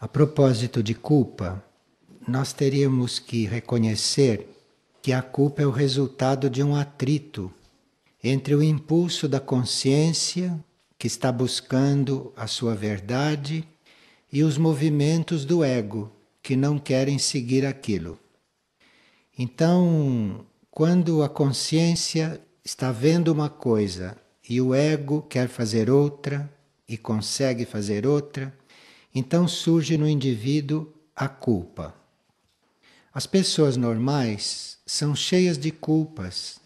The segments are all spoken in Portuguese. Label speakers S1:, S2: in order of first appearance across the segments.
S1: A propósito de culpa, nós teríamos que reconhecer que a culpa é o resultado de um atrito entre o impulso da consciência, que está buscando a sua verdade, e os movimentos do ego, que não querem seguir aquilo. Então, quando a consciência está vendo uma coisa e o ego quer fazer outra e consegue fazer outra, então surge no indivíduo a culpa. As pessoas normais são cheias de culpas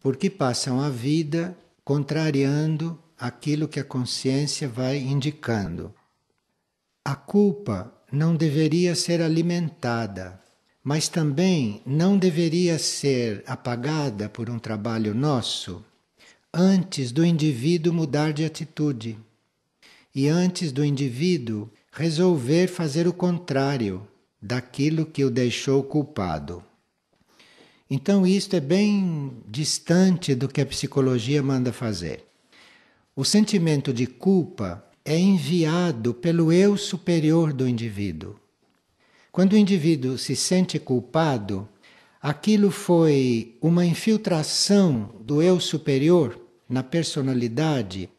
S1: porque passam a vida contrariando aquilo que a consciência vai indicando. A culpa não deveria ser alimentada, mas também não deveria ser apagada por um trabalho nosso antes do indivíduo mudar de atitude e antes do indivíduo resolver fazer o contrário daquilo que o deixou culpado. Então, isto é bem distante do que a psicologia manda fazer. O sentimento de culpa é enviado pelo eu superior do indivíduo. Quando o indivíduo se sente culpado, aquilo foi uma infiltração do eu superior na personalidade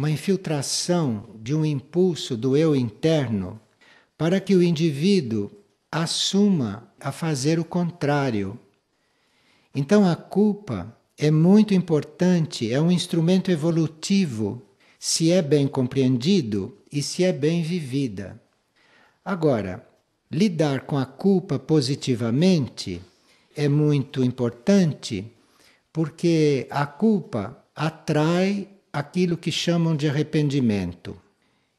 S1: uma infiltração de um impulso do eu interno para que o indivíduo assuma a fazer o contrário. Então a culpa é muito importante, é um instrumento evolutivo, se é bem compreendido e se é bem vivida. Agora, lidar com a culpa positivamente é muito importante, porque a culpa atrai aquilo que chamam de arrependimento.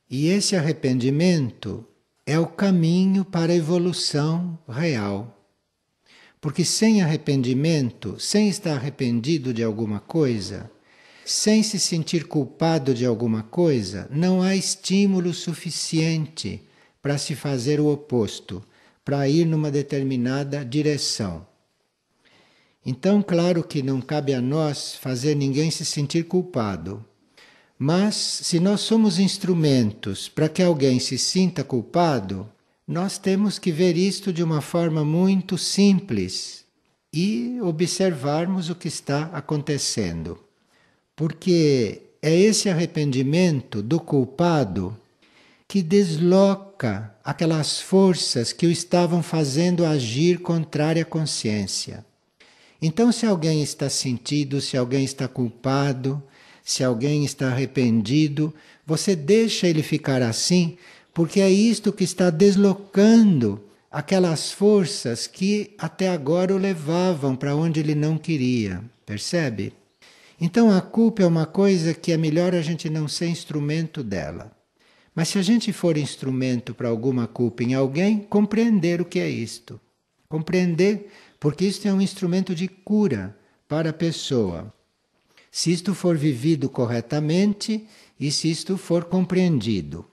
S1: E esse arrependimento é o caminho para a evolução real. Porque sem arrependimento, sem estar arrependido de alguma coisa, sem se sentir culpado de alguma coisa, não há estímulo suficiente para se fazer o oposto, para ir numa determinada direção. Então, claro que não cabe a nós fazer ninguém se sentir culpado. Mas se nós somos instrumentos para que alguém se sinta culpado, nós temos que ver isto de uma forma muito simples e observarmos o que está acontecendo. Porque é esse arrependimento do culpado que desloca aquelas forças que o estavam fazendo agir contrária à consciência. Então, se alguém está sentido, se alguém está culpado, se alguém está arrependido, você deixa ele ficar assim, porque é isto que está deslocando aquelas forças que até agora o levavam para onde ele não queria, percebe? Então a culpa é uma coisa que é melhor a gente não ser instrumento dela. Mas se a gente for instrumento para alguma culpa em alguém, compreender o que é isto. Compreender porque isto é um instrumento de cura para a pessoa. Se isto for vivido corretamente e se isto for compreendido.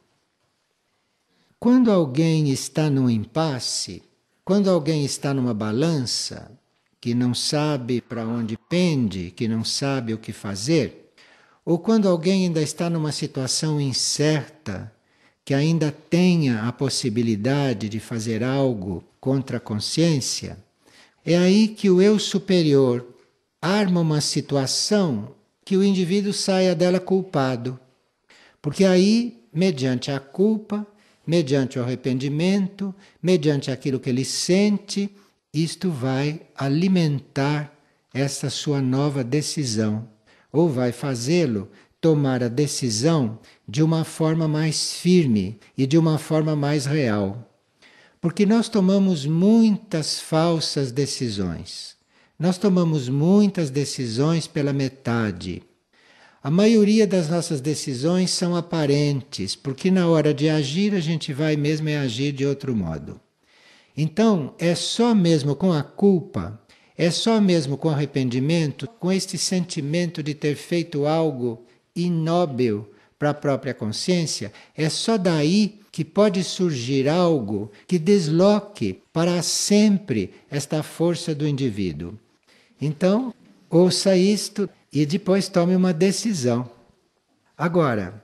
S1: Quando alguém está num impasse, quando alguém está numa balança, que não sabe para onde pende, que não sabe o que fazer, ou quando alguém ainda está numa situação incerta, que ainda tenha a possibilidade de fazer algo contra a consciência, é aí que o eu superior arma uma situação que o indivíduo saia dela culpado. Porque aí, mediante a culpa, mediante o arrependimento, mediante aquilo que ele sente, isto vai alimentar esta sua nova decisão, ou vai fazê-lo tomar a decisão de uma forma mais firme e de uma forma mais real. Porque nós tomamos muitas falsas decisões. Nós tomamos muitas decisões pela metade. A maioria das nossas decisões são aparentes, porque na hora de agir a gente vai mesmo agir de outro modo. Então, é só mesmo com a culpa, é só mesmo com arrependimento, com este sentimento de ter feito algo inóbil para a própria consciência, é só daí que pode surgir algo que desloque para sempre esta força do indivíduo. Então, ouça isto e depois tome uma decisão. Agora,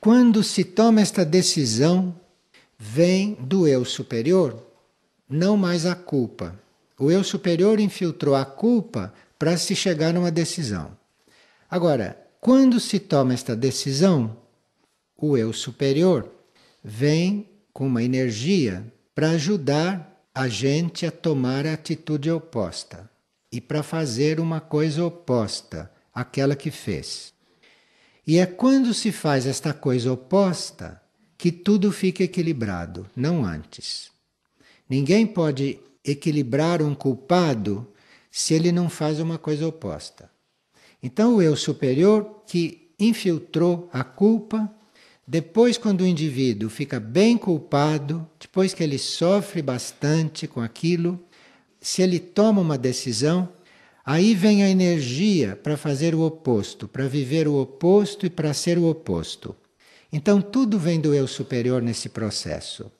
S1: quando se toma esta decisão, vem do eu superior não mais a culpa. O eu superior infiltrou a culpa para se chegar a uma decisão. Agora, quando se toma esta decisão, o eu superior vem com uma energia para ajudar a gente a tomar a atitude oposta e para fazer uma coisa oposta àquela que fez. E é quando se faz esta coisa oposta que tudo fica equilibrado, não antes. Ninguém pode equilibrar um culpado se ele não faz uma coisa oposta. Então, o eu superior que infiltrou a culpa depois, quando o indivíduo fica bem culpado, depois que ele sofre bastante com aquilo, se ele toma uma decisão, aí vem a energia para fazer o oposto, para viver o oposto e para ser o oposto. Então, tudo vem do eu superior nesse processo.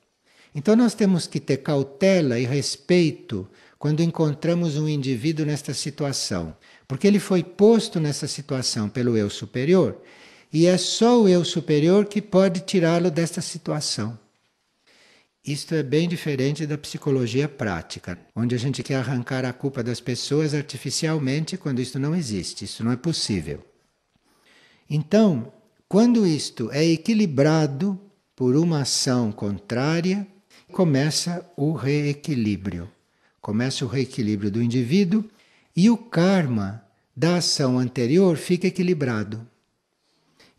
S1: Então, nós temos que ter cautela e respeito quando encontramos um indivíduo nesta situação, porque ele foi posto nessa situação pelo eu superior e é só o eu superior que pode tirá-lo desta situação. Isto é bem diferente da psicologia prática, onde a gente quer arrancar a culpa das pessoas artificialmente quando isto não existe, isso não é possível. Então, quando isto é equilibrado por uma ação contrária, começa o reequilíbrio. Começa o reequilíbrio do indivíduo e o karma da ação anterior fica equilibrado.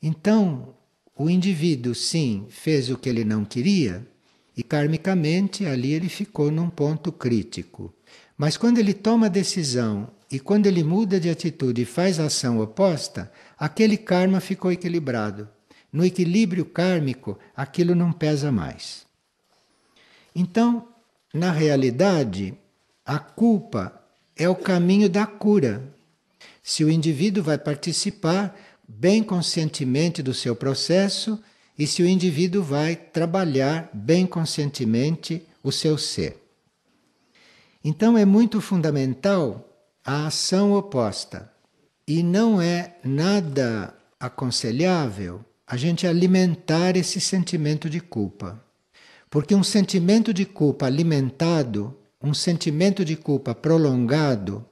S1: Então, o indivíduo, sim, fez o que ele não queria, e karmicamente ali ele ficou num ponto crítico. Mas quando ele toma a decisão e quando ele muda de atitude e faz a ação oposta, aquele karma ficou equilibrado. No equilíbrio kármico, aquilo não pesa mais. Então, na realidade, a culpa é o caminho da cura. Se o indivíduo vai participar bem conscientemente do seu processo e se o indivíduo vai trabalhar bem conscientemente o seu ser. Então é muito fundamental a ação oposta. E não é nada aconselhável a gente alimentar esse sentimento de culpa. Porque um sentimento de culpa alimentado, um sentimento de culpa prolongado,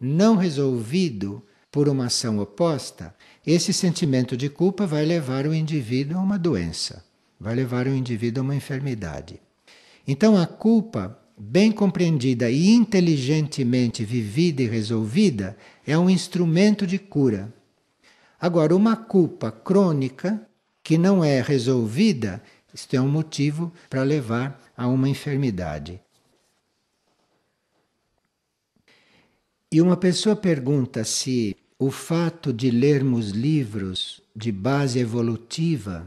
S1: não resolvido por uma ação oposta, esse sentimento de culpa vai levar o indivíduo a uma doença, vai levar o indivíduo a uma enfermidade. Então, a culpa, bem compreendida e inteligentemente vivida e resolvida, é um instrumento de cura. Agora, uma culpa crônica que não é resolvida, isto é um motivo para levar a uma enfermidade. E uma pessoa pergunta se o fato de lermos livros de base evolutiva,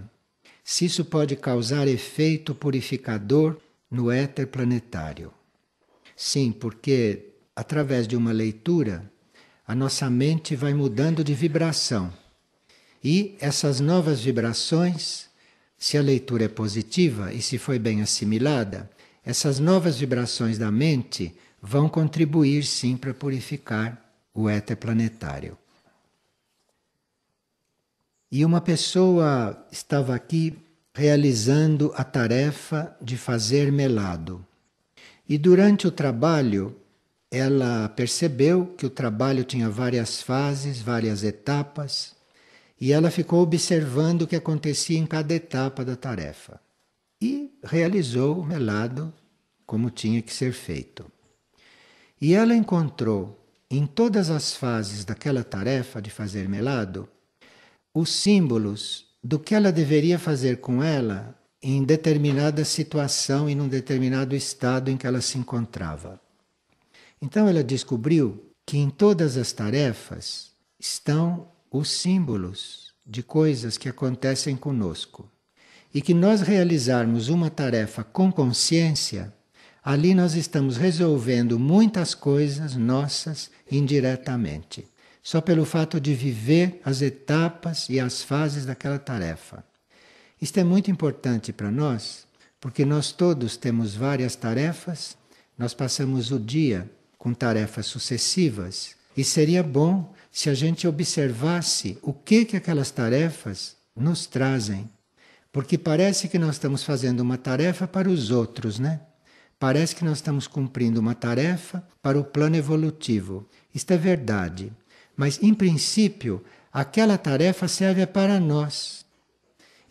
S1: se isso pode causar efeito purificador no éter planetário. Sim, porque através de uma leitura, a nossa mente vai mudando de vibração. E essas novas vibrações, se a leitura é positiva e se foi bem assimilada, essas novas vibrações da mente vão contribuir sim para purificar o éter planetário. E uma pessoa estava aqui realizando a tarefa de fazer melado. E durante o trabalho, ela percebeu que o trabalho tinha várias fases, várias etapas, e ela ficou observando o que acontecia em cada etapa da tarefa. E realizou o melado como tinha que ser feito. E ela encontrou em todas as fases daquela tarefa de fazer melado os símbolos do que ela deveria fazer com ela em determinada situação e num determinado estado em que ela se encontrava. Então ela descobriu que em todas as tarefas estão os símbolos de coisas que acontecem conosco. E que nós realizarmos uma tarefa com consciência, ali nós estamos resolvendo muitas coisas nossas indiretamente só pelo fato de viver as etapas e as fases daquela tarefa. Isto é muito importante para nós, porque nós todos temos várias tarefas, nós passamos o dia com tarefas sucessivas, e seria bom se a gente observasse o que que aquelas tarefas nos trazem. Porque parece que nós estamos fazendo uma tarefa para os outros, né? Parece que nós estamos cumprindo uma tarefa para o plano evolutivo. Isto é verdade. Mas, em princípio, aquela tarefa serve para nós.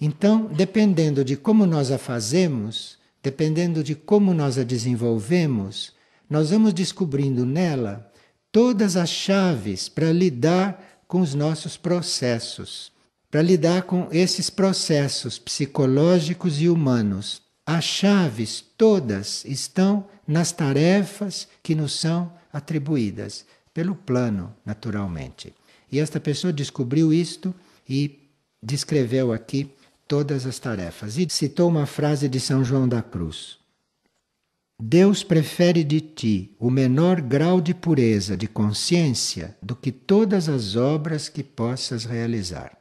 S1: Então, dependendo de como nós a fazemos, dependendo de como nós a desenvolvemos, nós vamos descobrindo nela todas as chaves para lidar com os nossos processos, para lidar com esses processos psicológicos e humanos. As chaves todas estão nas tarefas que nos são atribuídas pelo plano, naturalmente. E esta pessoa descobriu isto e descreveu aqui todas as tarefas. E citou uma frase de São João da Cruz: Deus prefere de ti o menor grau de pureza de consciência do que todas as obras que possas realizar.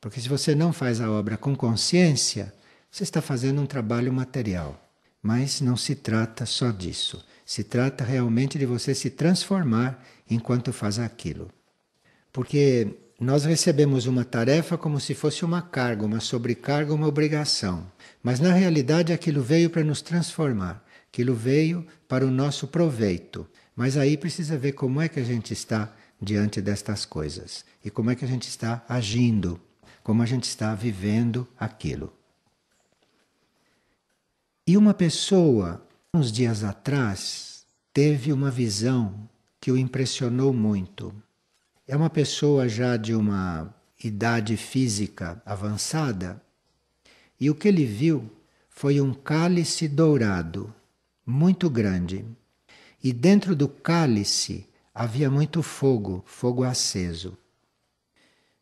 S1: Porque se você não faz a obra com consciência, você está fazendo um trabalho material. Mas não se trata só disso. Se trata realmente de você se transformar enquanto faz aquilo. Porque nós recebemos uma tarefa como se fosse uma carga, uma sobrecarga, uma obrigação. Mas na realidade aquilo veio para nos transformar, aquilo veio para o nosso proveito. Mas aí precisa ver como é que a gente está diante destas coisas e como é que a gente está agindo, como a gente está vivendo aquilo. E uma pessoa Uns dias atrás, teve uma visão que o impressionou muito. É uma pessoa já de uma idade física avançada, e o que ele viu foi um cálice dourado, muito grande. E dentro do cálice havia muito fogo, fogo aceso.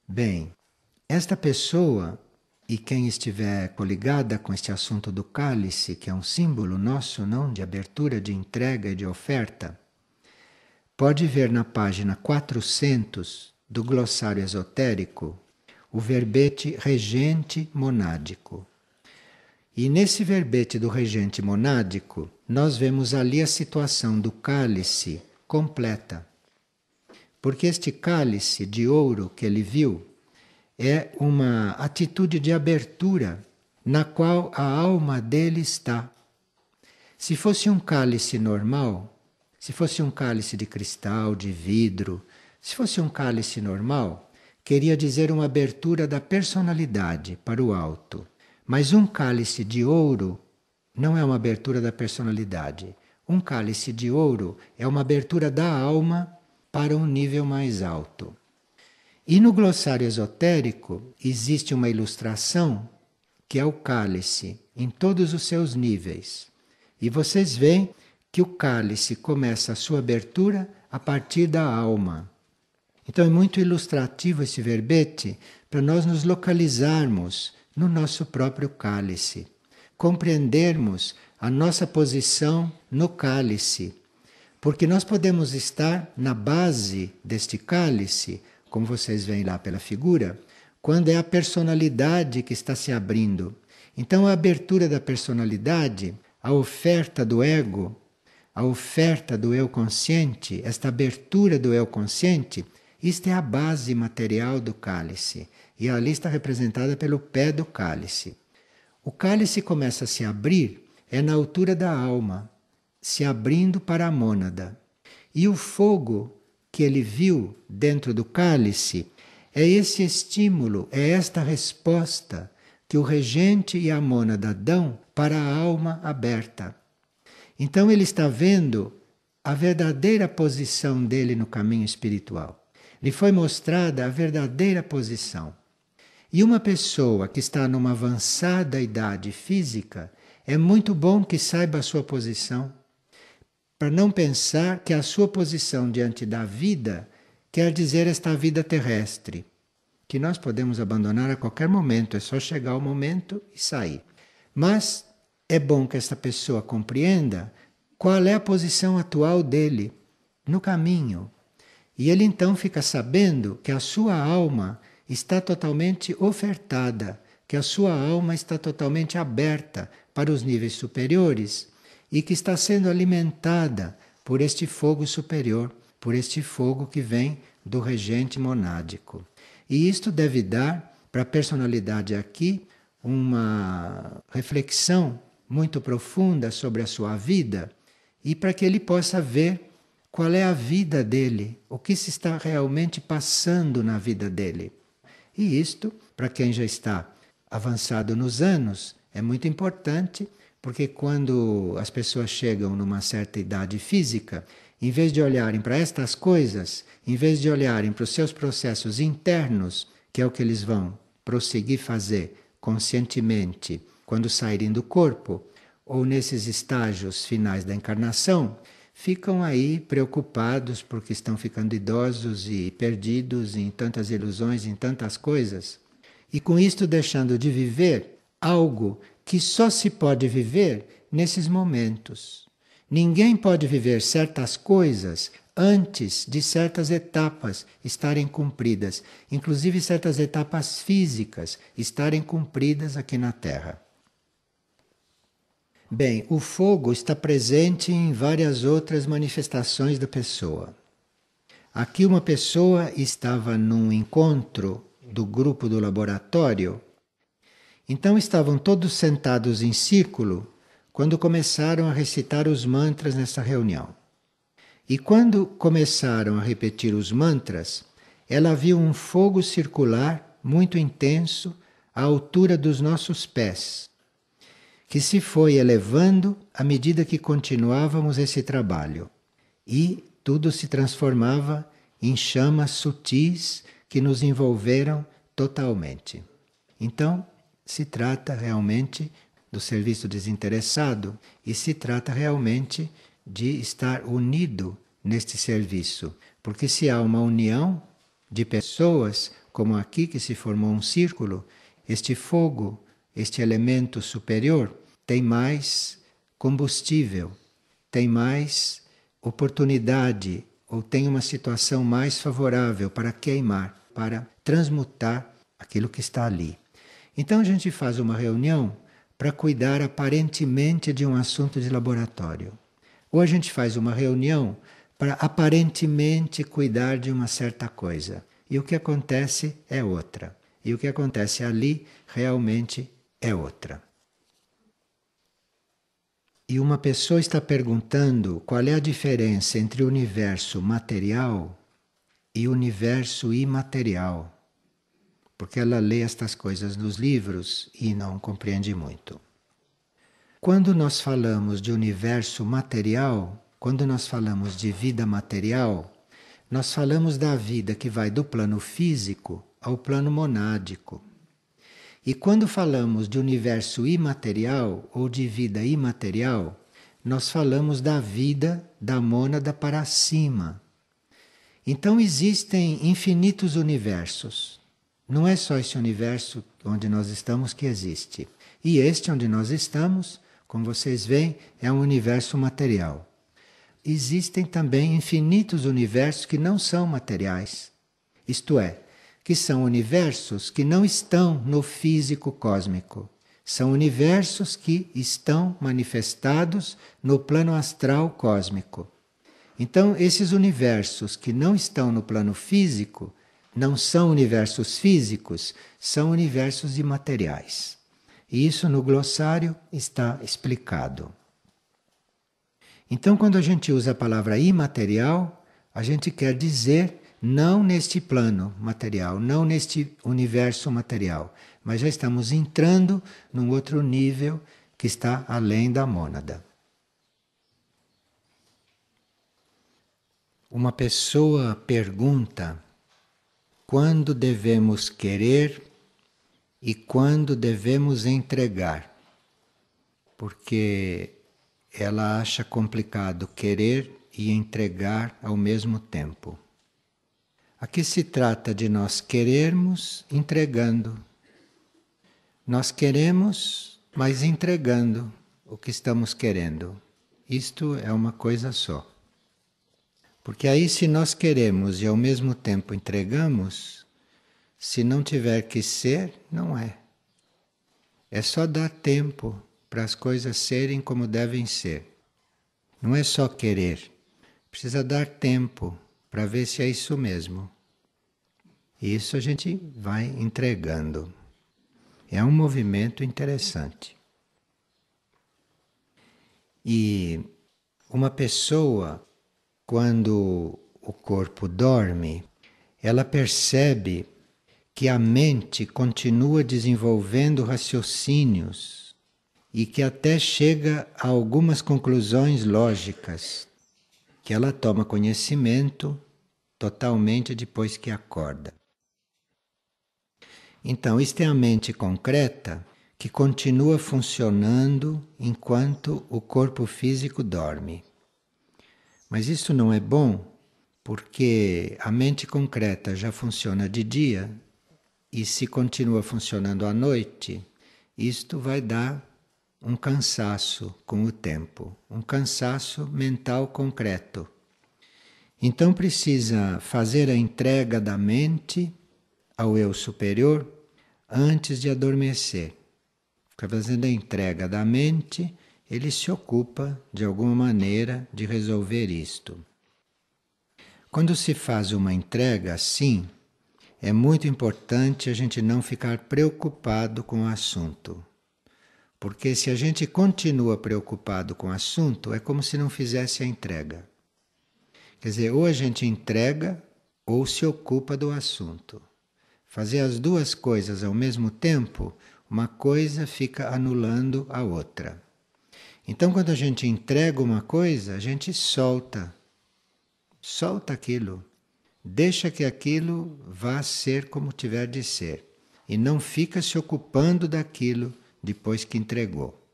S1: Bem, esta pessoa e quem estiver coligada com este assunto do cálice, que é um símbolo nosso, não, de abertura, de entrega e de oferta, pode ver na página 400 do glossário esotérico o verbete regente monádico. E nesse verbete do regente monádico, nós vemos ali a situação do cálice completa. Porque este cálice de ouro que ele viu é uma atitude de abertura na qual a alma dele está. Se fosse um cálice normal, se fosse um cálice de cristal, de vidro, se fosse um cálice normal, queria dizer uma abertura da personalidade para o alto. Mas um cálice de ouro não é uma abertura da personalidade. Um cálice de ouro é uma abertura da alma para um nível mais alto. E no glossário esotérico existe uma ilustração que é o cálice, em todos os seus níveis. E vocês veem que o cálice começa a sua abertura a partir da alma. Então é muito ilustrativo esse verbete para nós nos localizarmos no nosso próprio cálice, compreendermos a nossa posição no cálice, porque nós podemos estar na base deste cálice como vocês veem lá pela figura, quando é a personalidade que está se abrindo. Então, a abertura da personalidade, a oferta do ego, a oferta do eu consciente, esta abertura do eu consciente, isto é a base material do cálice e ali está representada pelo pé do cálice. O cálice começa a se abrir é na altura da alma, se abrindo para a mônada. E o fogo que ele viu dentro do cálice, é esse estímulo, é esta resposta que o regente e a mônada dão para a alma aberta. Então ele está vendo a verdadeira posição dele no caminho espiritual. Lhe foi mostrada a verdadeira posição. E uma pessoa que está numa avançada idade física, é muito bom que saiba a sua posição para não pensar que a sua posição diante da vida quer dizer esta vida terrestre, que nós podemos abandonar a qualquer momento, é só chegar o momento e sair. Mas é bom que essa pessoa compreenda qual é a posição atual dele no caminho. E ele então fica sabendo que a sua alma está totalmente ofertada, que a sua alma está totalmente aberta para os níveis superiores e que está sendo alimentada por este fogo superior, por este fogo que vem do regente monádico. E isto deve dar para a personalidade aqui uma reflexão muito profunda sobre a sua vida e para que ele possa ver qual é a vida dele, o que se está realmente passando na vida dele. E isto, para quem já está avançado nos anos, é muito importante porque quando as pessoas chegam numa certa idade física, em vez de olharem para estas coisas, em vez de olharem para os seus processos internos, que é o que eles vão prosseguir fazer conscientemente quando saírem do corpo, ou nesses estágios finais da encarnação, ficam aí preocupados porque estão ficando idosos e perdidos em tantas ilusões, em tantas coisas. E com isto deixando de viver algo que só se pode viver nesses momentos. Ninguém pode viver certas coisas antes de certas etapas estarem cumpridas, inclusive certas etapas físicas estarem cumpridas aqui na Terra. Bem, o fogo está presente em várias outras manifestações da pessoa. Aqui, uma pessoa estava num encontro do grupo do laboratório então estavam todos sentados em círculo quando começaram a recitar os mantras nessa reunião. E quando começaram a repetir os mantras, ela viu um fogo circular muito intenso à altura dos nossos pés, que se foi elevando à medida que continuávamos esse trabalho. E tudo se transformava em chamas sutis que nos envolveram totalmente. Então, se trata realmente do serviço desinteressado e se trata realmente de estar unido neste serviço. Porque se há uma união de pessoas, como aqui que se formou um círculo, este fogo, este elemento superior, tem mais combustível, tem mais oportunidade ou tem uma situação mais favorável para queimar, para transmutar aquilo que está ali. Então a gente faz uma reunião para cuidar aparentemente de um assunto de laboratório. Ou a gente faz uma reunião para aparentemente cuidar de uma certa coisa. E o que acontece é outra. E o que acontece ali realmente é outra. E uma pessoa está perguntando qual é a diferença entre o universo material e o universo imaterial porque ela lê estas coisas nos livros e não compreende muito. Quando nós falamos de universo material, quando nós falamos de vida material, nós falamos da vida que vai do plano físico ao plano monádico. E quando falamos de universo imaterial ou de vida imaterial, nós falamos da vida da mônada para cima. Então existem infinitos universos não é só esse universo onde nós estamos que existe. E este onde nós estamos, como vocês veem, é um universo material. Existem também infinitos universos que não são materiais. Isto é, que são universos que não estão no físico cósmico. São universos que estão manifestados no plano astral cósmico. Então, esses universos que não estão no plano físico não são universos físicos, são universos imateriais. E isso no glossário está explicado. Então, quando a gente usa a palavra imaterial, a gente quer dizer não neste plano material, não neste universo material, mas já estamos entrando num outro nível que está além da mônada. Uma pessoa pergunta quando devemos querer e quando devemos entregar. Porque ela acha complicado querer e entregar ao mesmo tempo. Aqui se trata de nós querermos entregando. Nós queremos, mas entregando o que estamos querendo. Isto é uma coisa só. Porque aí, se nós queremos e ao mesmo tempo entregamos, se não tiver que ser, não é. É só dar tempo para as coisas serem como devem ser. Não é só querer, precisa dar tempo para ver se é isso mesmo. E isso a gente vai entregando. É um movimento interessante. E uma pessoa quando o corpo dorme, ela percebe que a mente continua desenvolvendo raciocínios e que até chega a algumas conclusões lógicas, que ela toma conhecimento totalmente depois que acorda. Então, isto é a mente concreta que continua funcionando enquanto o corpo físico dorme. Mas isso não é bom porque a mente concreta já funciona de dia e se continua funcionando à noite, isto vai dar um cansaço com o tempo, um cansaço mental concreto. Então precisa fazer a entrega da mente ao eu superior antes de adormecer. Fica fazendo a entrega da mente ele se ocupa, de alguma maneira, de resolver isto. Quando se faz uma entrega assim, é muito importante a gente não ficar preocupado com o assunto. Porque se a gente continua preocupado com o assunto, é como se não fizesse a entrega. Quer dizer, ou a gente entrega ou se ocupa do assunto. Fazer as duas coisas ao mesmo tempo, uma coisa fica anulando a outra. Então, quando a gente entrega uma coisa, a gente solta. Solta aquilo. Deixa que aquilo vá ser como tiver de ser. E não fica se ocupando daquilo depois que entregou.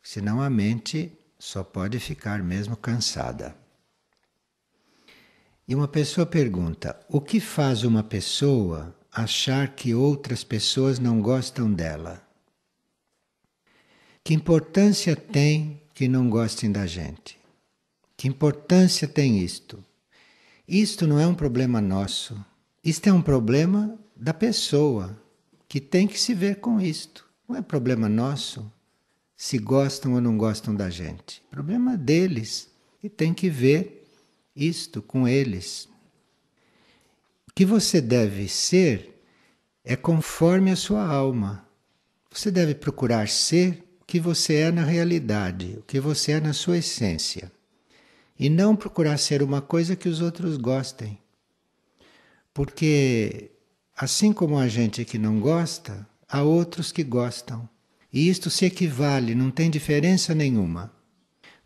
S1: Senão a mente só pode ficar mesmo cansada. E uma pessoa pergunta: o que faz uma pessoa achar que outras pessoas não gostam dela? Que importância tem que não gostem da gente? Que importância tem isto? Isto não é um problema nosso. Isto é um problema da pessoa que tem que se ver com isto. Não é problema nosso se gostam ou não gostam da gente. Problema deles e tem que ver isto com eles. O que você deve ser é conforme a sua alma. Você deve procurar ser que você é na realidade, o que você é na sua essência. E não procurar ser uma coisa que os outros gostem. Porque, assim como a gente que não gosta, há outros que gostam. E isto se equivale, não tem diferença nenhuma.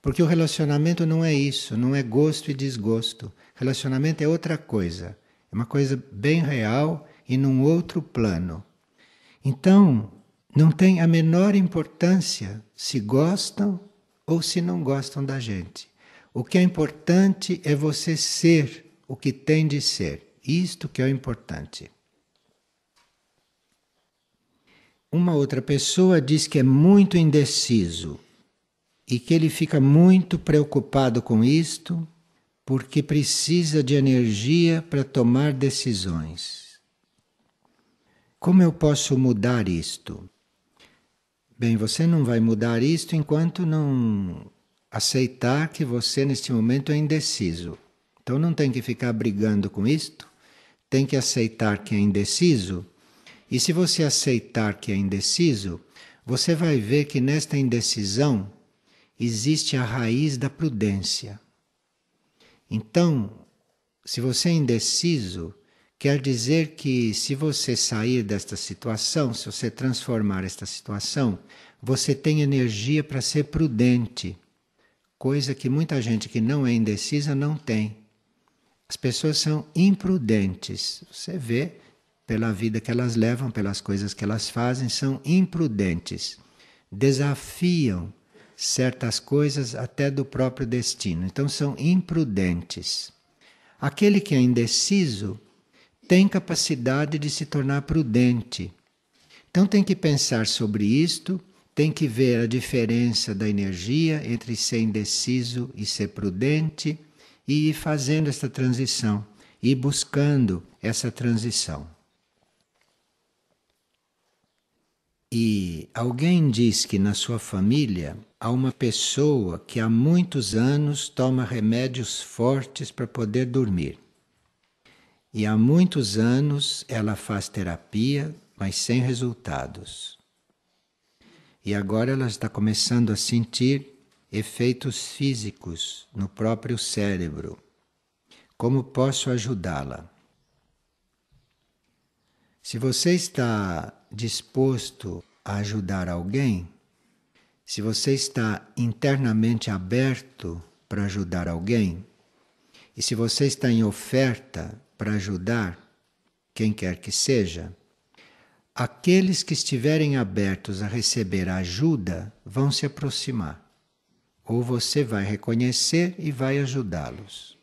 S1: Porque o relacionamento não é isso, não é gosto e desgosto. Relacionamento é outra coisa, é uma coisa bem real e num outro plano. Então, não tem a menor importância se gostam ou se não gostam da gente. O que é importante é você ser o que tem de ser. Isto que é o importante. Uma outra pessoa diz que é muito indeciso e que ele fica muito preocupado com isto porque precisa de energia para tomar decisões. Como eu posso mudar isto? Bem, você não vai mudar isto enquanto não aceitar que você neste momento é indeciso. Então não tem que ficar brigando com isto, tem que aceitar que é indeciso. E se você aceitar que é indeciso, você vai ver que nesta indecisão existe a raiz da prudência. Então, se você é indeciso, Quer dizer que se você sair desta situação, se você transformar esta situação, você tem energia para ser prudente, coisa que muita gente que não é indecisa não tem. As pessoas são imprudentes. Você vê pela vida que elas levam, pelas coisas que elas fazem, são imprudentes. Desafiam certas coisas até do próprio destino. Então são imprudentes. Aquele que é indeciso tem capacidade de se tornar prudente. Então tem que pensar sobre isto, tem que ver a diferença da energia entre ser indeciso e ser prudente e ir fazendo essa transição e buscando essa transição. E alguém diz que na sua família há uma pessoa que há muitos anos toma remédios fortes para poder dormir. E há muitos anos ela faz terapia, mas sem resultados. E agora ela está começando a sentir efeitos físicos no próprio cérebro. Como posso ajudá-la? Se você está disposto a ajudar alguém, se você está internamente aberto para ajudar alguém, e se você está em oferta para ajudar quem quer que seja, aqueles que estiverem abertos a receber ajuda vão se aproximar. Ou você vai reconhecer e vai ajudá-los.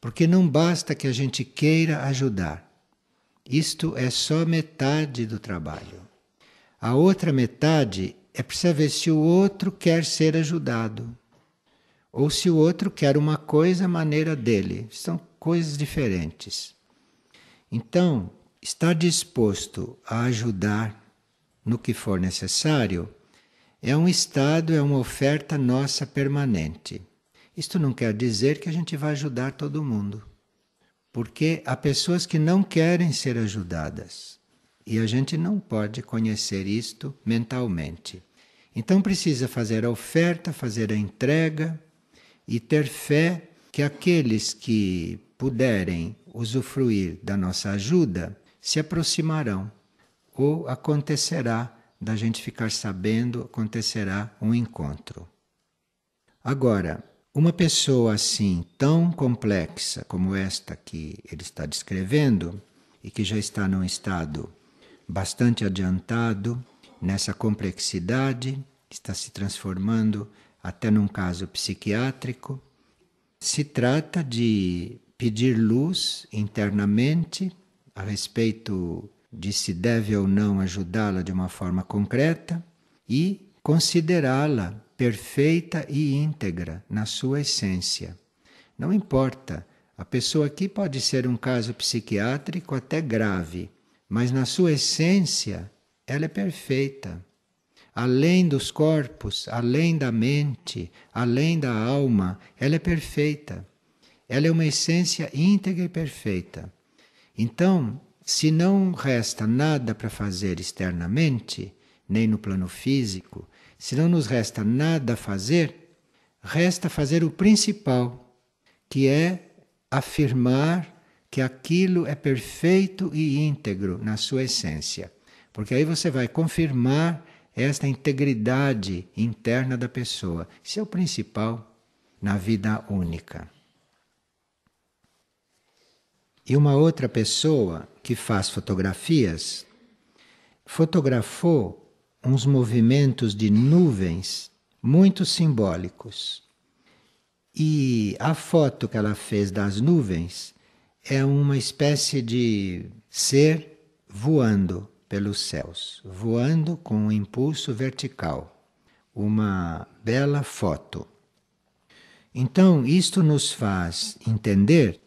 S1: Porque não basta que a gente queira ajudar. Isto é só metade do trabalho. A outra metade é preciso ver se o outro quer ser ajudado. Ou se o outro quer uma coisa à maneira dele. Estão coisas diferentes. Então, estar disposto a ajudar no que for necessário é um estado, é uma oferta nossa permanente. Isto não quer dizer que a gente vai ajudar todo mundo, porque há pessoas que não querem ser ajudadas e a gente não pode conhecer isto mentalmente. Então precisa fazer a oferta, fazer a entrega e ter fé que aqueles que puderem usufruir da nossa ajuda, se aproximarão. Ou acontecerá da gente ficar sabendo, acontecerá um encontro. Agora, uma pessoa assim tão complexa como esta que ele está descrevendo, e que já está num estado bastante adiantado nessa complexidade, está se transformando até num caso psiquiátrico, se trata de pedir luz internamente a respeito de se deve ou não ajudá-la de uma forma concreta e considerá-la perfeita e íntegra na sua essência. Não importa, a pessoa aqui pode ser um caso psiquiátrico até grave, mas na sua essência ela é perfeita. Além dos corpos, além da mente, além da alma, ela é perfeita. Ela é uma essência íntegra e perfeita. Então, se não resta nada para fazer externamente, nem no plano físico, se não nos resta nada a fazer, resta fazer o principal, que é afirmar que aquilo é perfeito e íntegro na sua essência. Porque aí você vai confirmar esta integridade interna da pessoa. Isso é o principal na vida única. E uma outra pessoa que faz fotografias fotografou uns movimentos de nuvens muito simbólicos. E a foto que ela fez das nuvens é uma espécie de ser voando pelos céus, voando com um impulso vertical. Uma bela foto. Então, isto nos faz entender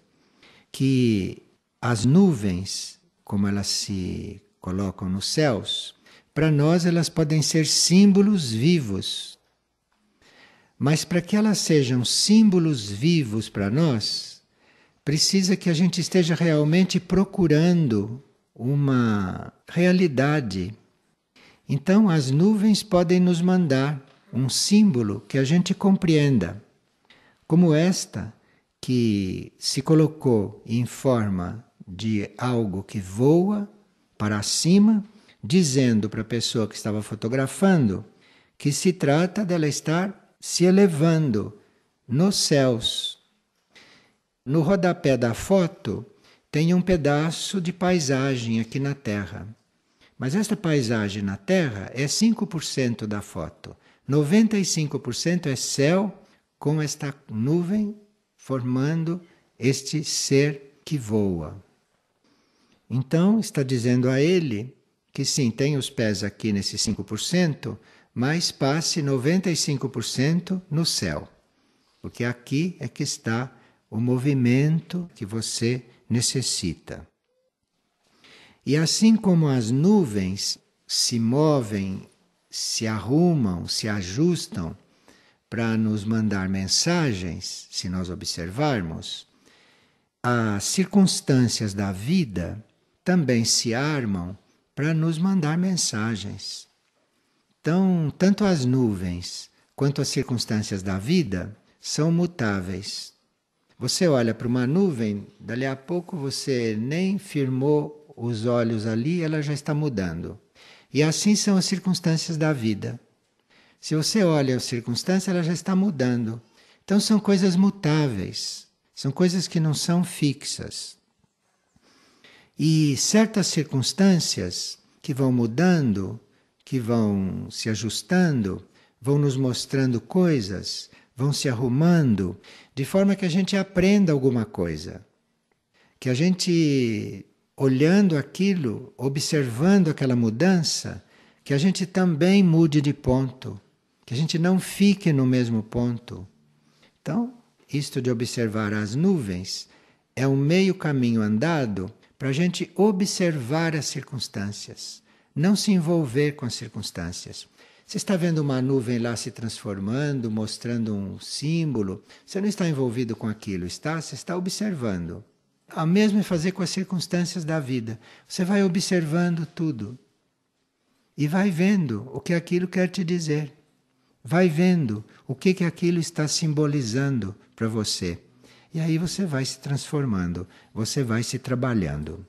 S1: que as nuvens, como elas se colocam nos céus, para nós elas podem ser símbolos vivos. Mas para que elas sejam símbolos vivos para nós, precisa que a gente esteja realmente procurando uma realidade. Então, as nuvens podem nos mandar um símbolo que a gente compreenda, como esta que se colocou em forma de algo que voa para cima, dizendo para a pessoa que estava fotografando que se trata dela estar se elevando nos céus. No rodapé da foto tem um pedaço de paisagem aqui na Terra. Mas esta paisagem na Terra é 5% da foto. 95% é céu com esta nuvem formando este ser que voa. Então, está dizendo a ele que sim, tem os pés aqui nesse 5%, mas passe 95% no céu, porque aqui é que está o movimento que você necessita. E assim como as nuvens se movem, se arrumam, se ajustam para nos mandar mensagens, se nós observarmos, as circunstâncias da vida também se armam para nos mandar mensagens. Então, tanto as nuvens quanto as circunstâncias da vida são mutáveis. Você olha para uma nuvem, dali a pouco você nem firmou os olhos ali, ela já está mudando. E assim são as circunstâncias da vida. Se você olha a circunstância, ela já está mudando. Então são coisas mutáveis, são coisas que não são fixas. E certas circunstâncias que vão mudando, que vão se ajustando, vão nos mostrando coisas, vão se arrumando, de forma que a gente aprenda alguma coisa. Que a gente, olhando aquilo, observando aquela mudança, que a gente também mude de ponto que a gente não fique no mesmo ponto. Então, isto de observar as nuvens é um meio caminho andado para a gente observar as circunstâncias, não se envolver com as circunstâncias. Você está vendo uma nuvem lá se transformando, mostrando um símbolo, você não está envolvido com aquilo, está? Você está observando. A mesma é fazer com as circunstâncias da vida. Você vai observando tudo e vai vendo o que aquilo quer te dizer. Vai vendo o que, que aquilo está simbolizando para você. E aí você vai se transformando, você vai se trabalhando.